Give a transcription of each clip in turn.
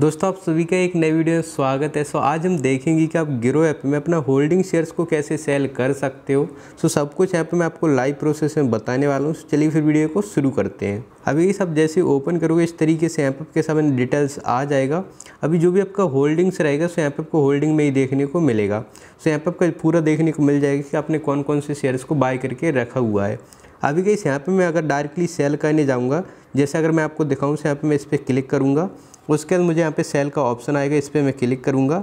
दोस्तों आप सभी का एक नई वीडियो में स्वागत है सो आज हम देखेंगे कि आप गिरो ऐप में अपना होल्डिंग शेयर्स को कैसे सेल कर सकते हो सो सब कुछ ऐप में आपको लाइव प्रोसेस में बताने वाला हूँ चलिए फिर वीडियो को शुरू करते हैं अभी सब जैसे ओपन करोगे इस तरीके से ऐप के सामने डिटेल्स आ जाएगा अभी जो भी आपका होल्डिंग्स रहेगा सो ऐप को होल्डिंग में ही देखने को मिलेगा सो ऐप का पूरा देखने को मिल जाएगा कि आपने कौन कौन से शेयर्स को बाय करके रखा हुआ है अभी गई यहाँ पर मैं अगर डायरेक्टली सेल करने जाऊँगा जैसे अगर मैं आपको दिखाऊँ से यहाँ पर मैं इस पर क्लिक करूँगा उसके बाद मुझे यहाँ पे सेल का ऑप्शन आएगा इस पर मैं क्लिक करूँगा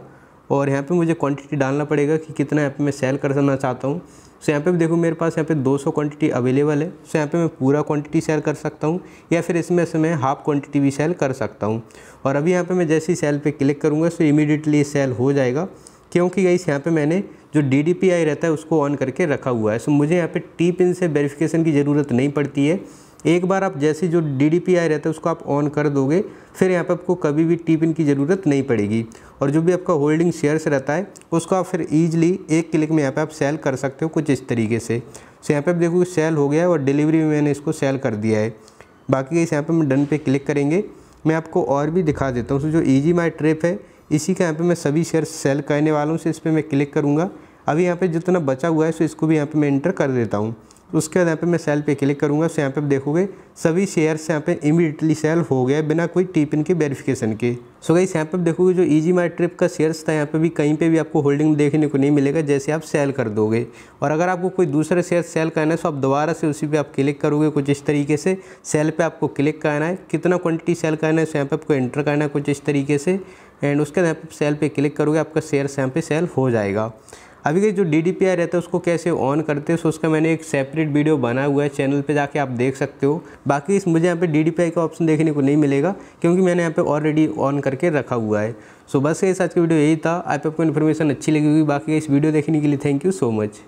और यहाँ पे मुझे क्वांटिटी डालना पड़ेगा कि कितना यहाँ पे मैं सेल करना चाहता हूँ सो यहाँ पे भी देखो मेरे पास यहाँ पे 200 क्वांटिटी अवेलेबल है सो यहाँ पे मैं पूरा क्वांटिटी सेल कर सकता हूँ या फिर इसमें से मैं हाफ क्वांटिटी भी सेल कर सकता हूँ और अभी यहाँ पे मैं जैसे ही सेल पर क्लिक करूँगा सो इमीडिएटली सेल हो जाएगा क्योंकि गाइस यहाँ पर मैंने जो डी रहता है उसको ऑन करके रखा हुआ है सो मुझे यहाँ पर टी पिन से वेरीफिकेशन की ज़रूरत नहीं पड़ती है एक बार आप जैसे जो डी डी पी आई रहता है उसको आप ऑन कर दोगे फिर यहाँ पर आपको कभी भी टिप इन की ज़रूरत नहीं पड़ेगी और जो भी आपका होल्डिंग शेयर्स रहता है उसको आप फिर ईजिली एक क्लिक में यहाँ पर आप सेल कर सकते हो कुछ इस तरीके से सो यहाँ पर आप देखोगे सेल हो गया है और डिलीवरी में मैंने इसको सेल कर दिया है बाकी इस यहाँ पर हम डन पे क्लिक करेंगे मैं आपको और भी दिखा देता हूँ सो जो ईजी माई ट्रिप है इसी का यहाँ पर मैं सभी शेयर सेल करने वाला हूँ इस पर मैं क्लिक करूँगा अभी यहाँ पर जितना बचा हुआ है सो इसको भी यहाँ पर मैं इंटर कर देता हूँ उसके बाद यहाँ पे मैं सेल पे क्लिक करूँगा उससे यहाँ पे आप देखोगे सभी शेयर्स यहाँ पे इमीडिएटली सेल हो गए बिना कोई टिप के वेरिफिकेशन के सो गई यहाँ पे देखोगे जो ईजी माई ट्रिप का शेयर्स था यहाँ पे भी कहीं पे भी आपको होल्डिंग देखने को नहीं मिलेगा जैसे आप सेल कर दोगे और अगर आपको कोई दूसरा शेयर सेल करना है तो आप दोबारा से उसी पर आप क्लिक करोगे कुछ इस तरीके से सेल पर आपको क्लिक करना है कितना क्वान्टिटी सेल करना है उस यहाँ पर आपको एंटर करना है कुछ इस तरीके से एंड उसके बाद यहाँ सेल पर क्लिक करोगे आपका शेयर यहाँ पर सेल हो जाएगा अभी के जो डी रहता है उसको कैसे ऑन करते हैं सो उसका मैंने एक सेपरेट वीडियो बना हुआ है चैनल पर जाके आप देख सकते हो बाकी इस मुझे यहाँ पर डी का ऑप्शन देखने को नहीं मिलेगा क्योंकि मैंने यहाँ पर ऑलरेडी ऑन करके रखा हुआ है सो बस ये आज की वीडियो यही था आप आपको इन्फॉर्मेशन अच्छी लगी हुई बाकी इस वीडियो देखने के लिए थैंक यू सो मच